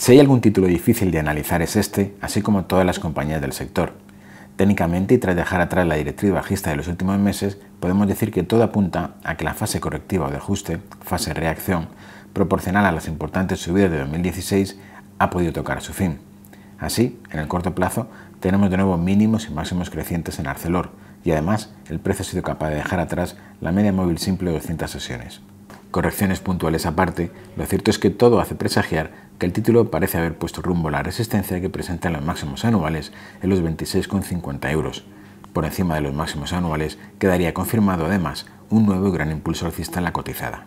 Si hay algún título difícil de analizar es este, así como todas las compañías del sector. Técnicamente y tras dejar atrás la directriz bajista de los últimos meses, podemos decir que todo apunta a que la fase correctiva o de ajuste, fase reacción, proporcional a las importantes subidas de 2016, ha podido tocar su fin. Así, en el corto plazo, tenemos de nuevo mínimos y máximos crecientes en Arcelor, y además el precio ha sido capaz de dejar atrás la media móvil simple de 200 sesiones. Correcciones puntuales aparte, lo cierto es que todo hace presagiar que el título parece haber puesto rumbo a la resistencia que presentan los máximos anuales en los 26,50 euros. Por encima de los máximos anuales quedaría confirmado además un nuevo gran impulso alcista en la cotizada.